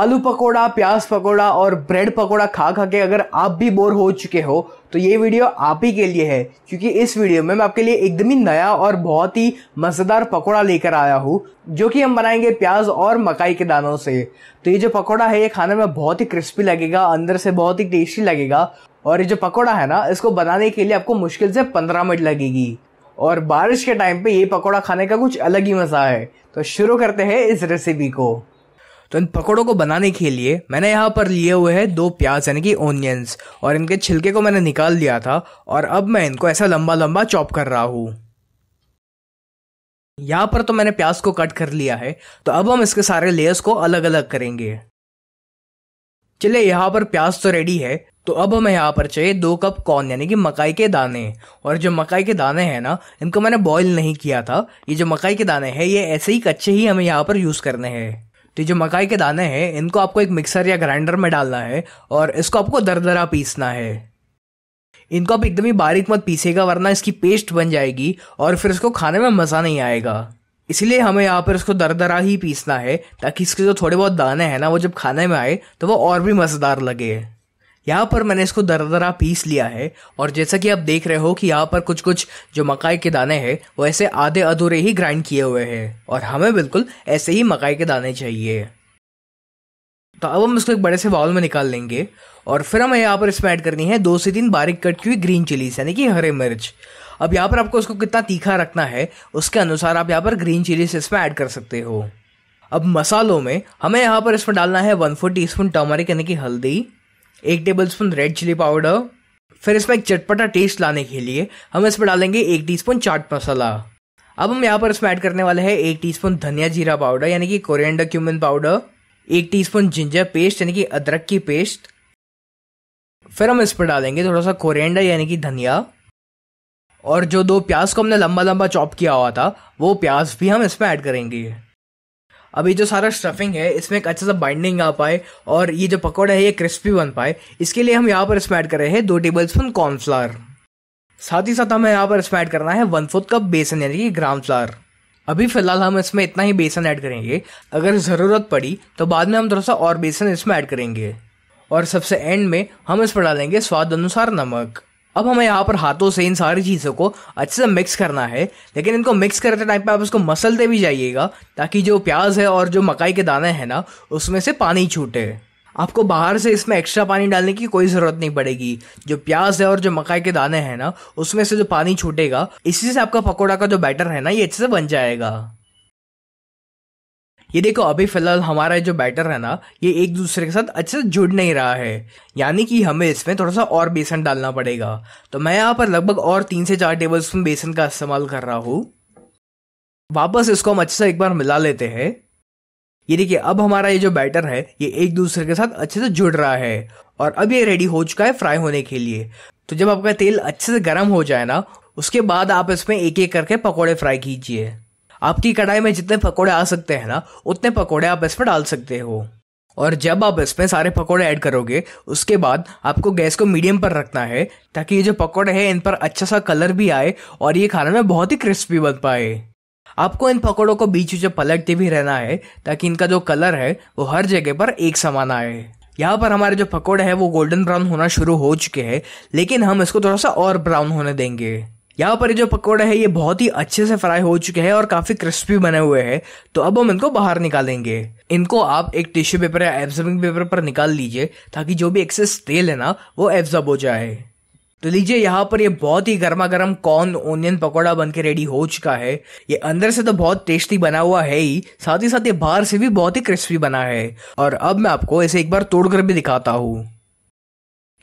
आलू पकोड़ा प्याज पकोड़ा और ब्रेड पकोड़ा खा खा के अगर आप भी बोर हो चुके हो तो ये वीडियो आप ही के लिए है क्योंकि इस वीडियो में मैं आपके लिए एकदम ही नया और बहुत ही मज़ेदार पकोड़ा लेकर आया हूँ जो कि हम बनाएंगे प्याज और मकाई के दानों से तो ये जो पकोड़ा है ये खाने में बहुत ही क्रिस्पी लगेगा अंदर से बहुत ही टेस्टी लगेगा और ये जो पकौड़ा है ना इसको बनाने के लिए आपको मुश्किल से पंद्रह मिनट लगेगी और बारिश के टाइम पे ये पकौड़ा खाने का कुछ अलग ही मज़ा है तो शुरू करते हैं इस रेसिपी को तो इन पकौड़ों को बनाने के लिए मैंने यहाँ पर लिए हुए हैं दो प्याज यानी कि ओनियंस और इनके छिलके को मैंने निकाल लिया था और अब मैं इनको ऐसा लंबा लंबा चॉप कर रहा हूँ यहाँ पर तो मैंने प्याज को कट कर लिया है तो अब हम इसके सारे लेयर्स को अलग अलग करेंगे चलिए यहाँ पर प्याज तो रेडी है तो अब हमें यहाँ पर चाहिए दो कप कॉर्न यानी कि मकाई के दाने और जो मकाई के दाने हैं ना इनको मैंने बॉईल नहीं किया था ये जो मकाई के दाने हैं ये ऐसे ही कच्चे ही हमें यहाँ पर यूज़ करने हैं तो जो मकाई के दाने हैं इनको आपको एक मिक्सर या ग्राइंडर में डालना है और इसको आपको दरदरा पीसना है इनको आप एकदम ही बारीक मत पीसेगा वरना इसकी पेस्ट बन जाएगी और फिर इसको खाने में मज़ा नहीं आएगा इसलिए हमें यहाँ पर इसको दरदरा ही पीसना है ताकि इसके जो थोड़े बहुत दाने हैं ना वो जब खाने में आए तो वो और भी मज़ेदार लगे यहाँ पर मैंने इसको दरा पीस लिया है और जैसा कि आप देख रहे हो कि यहाँ पर कुछ कुछ जो मकाई के दाने हैं वो ऐसे आधे अधूरे ही ग्राइंड किए हुए हैं और हमें बिल्कुल ऐसे ही मकाई के दाने चाहिए तो अब हम इसको एक बड़े से बाउल में निकाल लेंगे और फिर हमें यहाँ पर इसमें ऐड करनी है दो से तीन बारीक कट की हुई ग्रीन चिलीज यानी कि हरे मिर्च अब यहाँ पर आपको इसको कितना तीखा रखना है उसके अनुसार आप यहाँ पर ग्रीन चिलीज इसमें ऐड कर सकते हो अब मसालों में हमें यहाँ पर इसमें डालना है one four teaspoon turmeric यानी कि हल्दी एक tablespoon red chilli powder फिर इसमें एक चटपटा टेस्ट लाने के लिए हम इसमें डालेंगे एक स्पून चाट मसाला अब हम यहाँ पर इसमें ऐड करने वाले हैं एक स्पून धनिया जीरा पाउडर यानी कि कोरियंडा क्यूमिन पाउडर एक स्पून जिंजर पेस्ट यानी कि अदरक की पेस्ट फिर हम इस पर डालेंगे थोड़ा सा कोरिएंडर यानी कि धनिया और जो दो प्याज को हमने लंबा लंबा चॉप किया हुआ था वो प्याज भी हम इसमें ऐड करेंगे अभी जो सारा स्टफिंग है इसमें एक अच्छा सा बाइंडिंग आ पाए और ये जो पकौड़ा है ये क्रिस्पी बन पाए इसके लिए हम यहाँ पर इसमें ऐड कर रहे हैं दो टेबल स्पून कॉर्नफ्लावर साथ ही साथ हमें यहाँ पर इसमें ऐड करना है वन फोर्थ कप बेसन यानी कि ग्राम फ्लावर अभी फिलहाल हम इसमें इतना ही बेसन ऐड करेंगे अगर ज़रूरत पड़ी तो बाद में हम थोड़ा सा और बेसन इसमें ऐड करेंगे और सबसे एंड में हम इस पर डालेंगे स्वाद अनुसार नमक अब हमें यहाँ पर हाथों से इन सारी चीज़ों को अच्छे से मिक्स करना है लेकिन इनको मिक्स करते टाइम पे आप इसको मसलते भी जाइएगा ताकि जो प्याज है और जो मकाई के दाने हैं ना उसमें से पानी छूटे आपको बाहर से इसमें एक्स्ट्रा पानी डालने की कोई ज़रूरत नहीं पड़ेगी जो प्याज है और जो मकाई के दाने हैं ना उसमें से जो पानी छूटेगा इसी से आपका पकौड़ा का जो बैटर है ना ये अच्छे से बन जाएगा ये देखो अभी फिलहाल हमारा जो बैटर है ना ये एक दूसरे के साथ अच्छे से जुड़ नहीं रहा है यानी कि हमें इसमें थोड़ा सा और बेसन डालना पड़ेगा तो मैं यहाँ पर लगभग और तीन से चार टेबल स्पून बेसन का इस्तेमाल कर रहा हूँ वापस इसको हम अच्छे से एक बार मिला लेते हैं ये देखिए अब हमारा ये जो बैटर है ये एक दूसरे के साथ अच्छे से जुड़ रहा है और अब ये रेडी हो चुका है फ्राई होने के लिए तो जब आपका तेल अच्छे से गर्म हो जाए ना उसके बाद आप इसमें एक एक करके पकौड़े फ्राई कीजिए आपकी कढ़ाई में जितने पकौड़े आ सकते हैं ना उतने पकौड़े आप इसमें डाल सकते हो और जब आप इसमें सारे पकौड़े ऐड करोगे उसके बाद आपको गैस को मीडियम पर रखना है ताकि ये जो पकौड़े हैं इन पर अच्छा सा कलर भी आए और ये खाने में बहुत ही क्रिस्पी बन पाए आपको इन पकौड़ों को बीच बीच पलटते भी रहना है ताकि इनका जो कलर है वो हर जगह पर एक समान आए यहाँ पर हमारे जो पकौड़े हैं वो गोल्डन ब्राउन होना शुरू हो चुके हैं लेकिन हम इसको थोड़ा सा और ब्राउन होने देंगे यहाँ पर जो पकौड़े हैं ये बहुत ही अच्छे से फ्राई हो चुके हैं और काफी क्रिस्पी बने हुए हैं तो अब हम इनको बाहर निकालेंगे इनको आप एक टिश्यू पेपर या एब्जॉर्बिंग पेपर पर निकाल लीजिए ताकि जो भी एक्सेस तेल है ना वो एब्जॉर्ब हो जाए तो लीजिए यहाँ पर ये बहुत ही गर्मा गर्म कॉर्न ओनियन पकौड़ा बन के रेडी हो चुका है ये अंदर से तो बहुत टेस्टी बना हुआ है ही साथ ही साथ ये बाहर से भी बहुत ही क्रिस्पी बना है और अब मैं आपको इसे एक बार तोड़कर भी दिखाता हूँ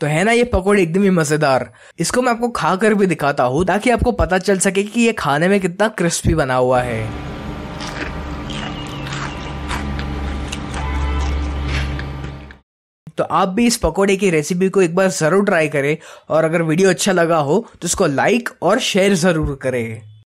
तो है ना ये पकौड़े एकदम ही मज़ेदार इसको मैं आपको खा कर भी दिखाता हूँ ताकि आपको पता चल सके कि ये खाने में कितना क्रिस्पी बना हुआ है तो आप भी इस पकोड़े की रेसिपी को एक बार ज़रूर ट्राई करें और अगर वीडियो अच्छा लगा हो तो इसको लाइक और शेयर ज़रूर करें